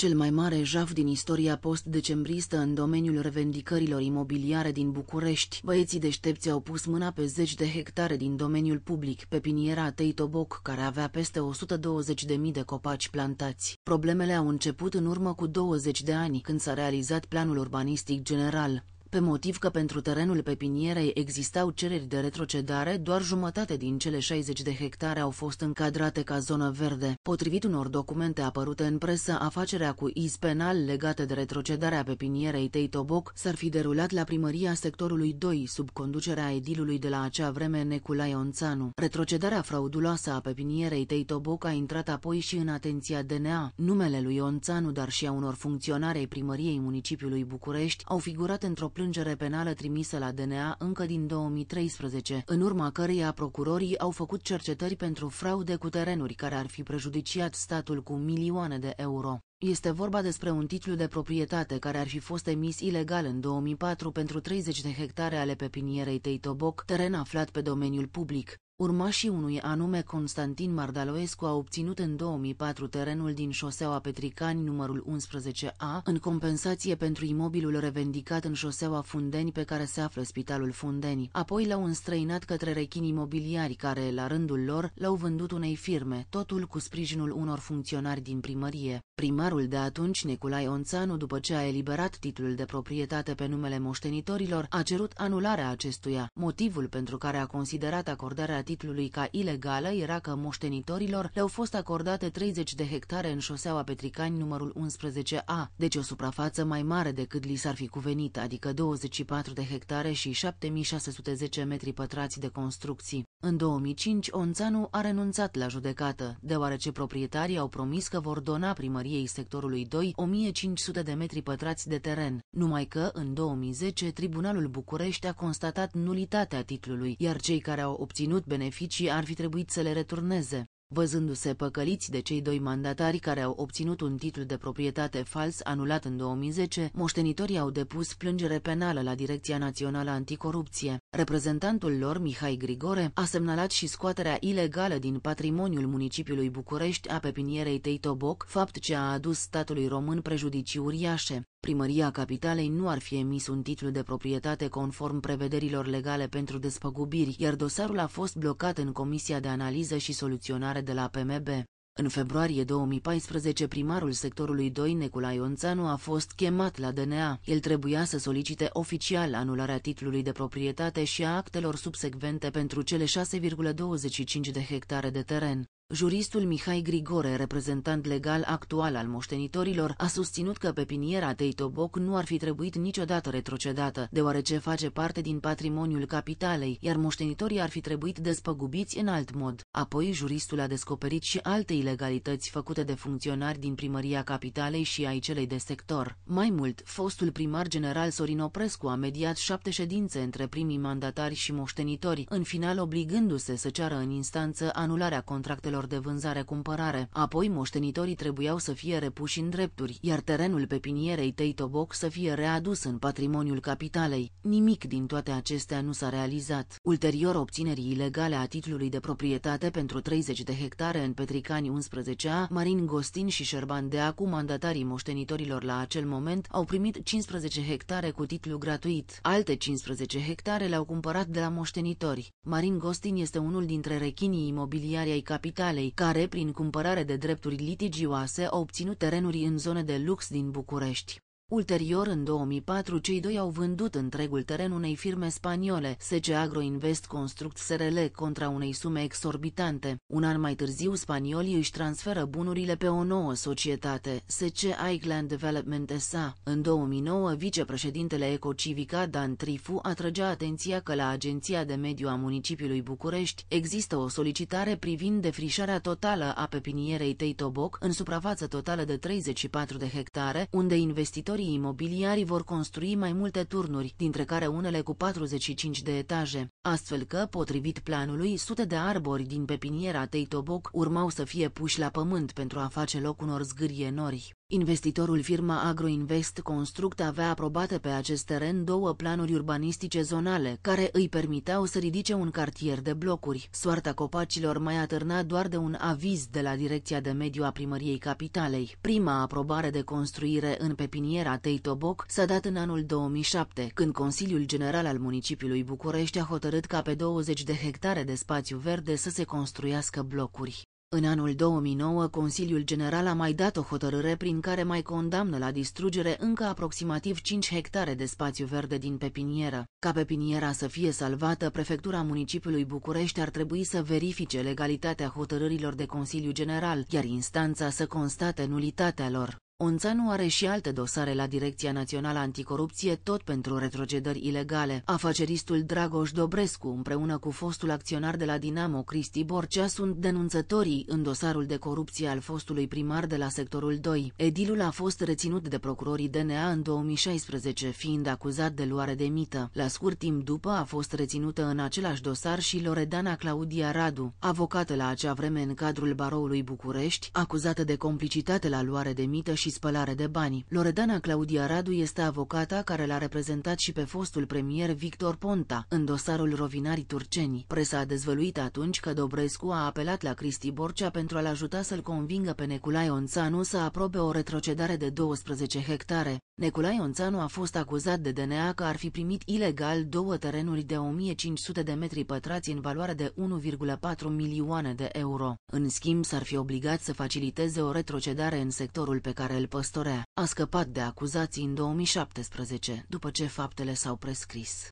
cel mai mare jaf din istoria post-decembristă în domeniul revendicărilor imobiliare din București. Băieții deștepți au pus mâna pe zeci de hectare din domeniul public, pe piniera Teitoboc, care avea peste 120.000 de copaci plantați. Problemele au început în urmă cu 20 de ani, când s-a realizat planul urbanistic general pe motiv că pentru terenul pepinierei existau cereri de retrocedare, doar jumătate din cele 60 de hectare au fost încadrate ca zonă verde. Potrivit unor documente apărute în presă, afacerea cu iz penal legată de retrocedarea pepinierei Teitoboc s-ar fi derulat la primăria sectorului 2, sub conducerea edilului de la acea vreme Neculai Onțanu. Retrocedarea frauduloasă a pepinierei Teitoboc a intrat apoi și în atenția DNA. Numele lui Onțanu, dar și a unor funcționari ai primăriei municipiului București, au figurat într-o plângere penală trimisă la DNA încă din 2013, în urma căreia procurorii au făcut cercetări pentru fraude cu terenuri care ar fi prejudiciat statul cu milioane de euro. Este vorba despre un titlu de proprietate care ar fi fost emis ilegal în 2004 pentru 30 de hectare ale pepinierei Teitoboc, teren aflat pe domeniul public. Urmașii unui anume Constantin Mardaloescu a obținut în 2004 terenul din șoseaua Petricani numărul 11A în compensație pentru imobilul revendicat în șoseaua Fundeni pe care se află Spitalul Fundeni. Apoi l-au înstrăinat către rechini imobiliari care, la rândul lor, l-au vândut unei firme, totul cu sprijinul unor funcționari din primărie. Primarul de atunci, Nicolae Onțanu, după ce a eliberat titlul de proprietate pe numele moștenitorilor, a cerut anularea acestuia, motivul pentru care a considerat acordarea titlului ca ilegală era că moștenitorilor le-au fost acordate 30 de hectare în șoseaua Petricani numărul 11A, deci o suprafață mai mare decât li s-ar fi cuvenit, adică 24 de hectare și 7610 metri pătrați de construcții. În 2005, Onțanu a renunțat la judecată, deoarece proprietarii au promis că vor dona primăriei sectorului 2 1500 de metri pătrați de teren, numai că, în 2010, Tribunalul București a constatat nulitatea titlului, iar cei care au obținut beneficii beneficii ar fi trebuit să le returneze, văzându-se păcăliți de cei doi mandatari care au obținut un titlu de proprietate fals anulat în 2010, moștenitorii au depus plângere penală la Direcția Națională Anticorupție. Reprezentantul lor, Mihai Grigore, a semnalat și scoaterea ilegală din patrimoniul municipiului București a pepinierei Teitoboc, fapt ce a adus statului român prejudicii uriașe primăria capitalei nu ar fi emis un titlu de proprietate conform prevederilor legale pentru despăgubiri, iar dosarul a fost blocat în Comisia de Analiză și Soluționare de la PMB. În februarie 2014, primarul sectorului 2, Neculai Onțanu, a fost chemat la DNA. El trebuia să solicite oficial anularea titlului de proprietate și a actelor subsecvente pentru cele 6,25 de hectare de teren. Juristul Mihai Grigore, reprezentant legal actual al moștenitorilor, a susținut că pepiniera Teitoboc nu ar fi trebuit niciodată retrocedată, deoarece face parte din patrimoniul capitalei, iar moștenitorii ar fi trebuit despăgubiți în alt mod. Apoi, juristul a descoperit și alte ilegalități făcute de funcționari din primăria capitalei și ai celei de sector. Mai mult, fostul primar general Sorin Oprescu a mediat șapte ședințe între primii mandatari și moștenitori, în final obligându-se să ceară în instanță anularea contractelor contractelor de vânzare-cumpărare. Apoi moștenitorii trebuiau să fie repuși în drepturi, iar terenul pepinierei Teitoboc să fie readus în patrimoniul capitalei. Nimic din toate acestea nu s-a realizat. Ulterior obținerii ilegale a titlului de proprietate pentru 30 de hectare în Petricani 11A, Marin Gostin și Șerban Deacu, mandatarii moștenitorilor la acel moment, au primit 15 hectare cu titlu gratuit. Alte 15 hectare le-au cumpărat de la moștenitori. Marin Gostin este unul dintre rechinii imobiliari ai capitalei Capitalei, care prin cumpărare de drepturi litigioase a obținut terenuri în zone de lux din București. Ulterior, în 2004, cei doi au vândut întregul teren unei firme spaniole, SC Agroinvest Construct SRL, contra unei sume exorbitante. Un an mai târziu, spaniolii își transferă bunurile pe o nouă societate, SC Island Development SA. În 2009, vicepreședintele Ecocivica, Dan Trifu, atrăgea atenția că la Agenția de Mediu a Municipiului București există o solicitare privind defrișarea totală a pepinierei Teitoboc în suprafață totală de 34 de hectare, unde investitorii proprietarii imobiliari vor construi mai multe turnuri, dintre care unele cu 45 de etaje, astfel că, potrivit planului, sute de arbori din pepiniera Teitoboc urmau să fie puși la pământ pentru a face loc unor zgârie nori. Investitorul firma Agroinvest Construct avea aprobate pe acest teren două planuri urbanistice zonale, care îi permiteau să ridice un cartier de blocuri. Soarta copacilor mai atârna doar de un aviz de la Direcția de Mediu a Primăriei Capitalei. Prima aprobare de construire în pepiniera Teitoboc s-a dat în anul 2007, când Consiliul General al Municipiului București a hotărât ca pe 20 de hectare de spațiu verde să se construiască blocuri. În anul 2009, Consiliul General a mai dat o hotărâre prin care mai condamnă la distrugere încă aproximativ 5 hectare de spațiu verde din pepinieră. Ca pepiniera să fie salvată, Prefectura Municipiului București ar trebui să verifice legalitatea hotărârilor de Consiliu General, iar instanța să constate nulitatea lor. Onțanu are și alte dosare la Direcția Națională Anticorupție, tot pentru retrocedări ilegale. Afaceristul Dragoș Dobrescu, împreună cu fostul acționar de la Dinamo, Cristi Borcea, sunt denunțătorii în dosarul de corupție al fostului primar de la sectorul 2. Edilul a fost reținut de procurorii DNA în 2016, fiind acuzat de luare de mită. La scurt timp după a fost reținută în același dosar și Loredana Claudia Radu, avocată la acea vreme în cadrul baroului București, acuzată de complicitate la luare de mită și spălare de bani. Loredana Claudia Radu este avocata care l-a reprezentat și pe fostul premier Victor Ponta în dosarul Rovinarii Turceni. Presa a dezvăluit atunci că Dobrescu a apelat la Cristi Borcea pentru a-l ajuta să-l convingă pe Neculai Onțanu să aprobe o retrocedare de 12 hectare. Neculai Onțanu a fost acuzat de DNA că ar fi primit ilegal două terenuri de 1500 de metri pătrați în valoare de 1,4 milioane de euro. În schimb, s-ar fi obligat să faciliteze o retrocedare în sectorul pe care Pavel Păstorea a scăpat de acuzații în 2017, după ce faptele s-au prescris.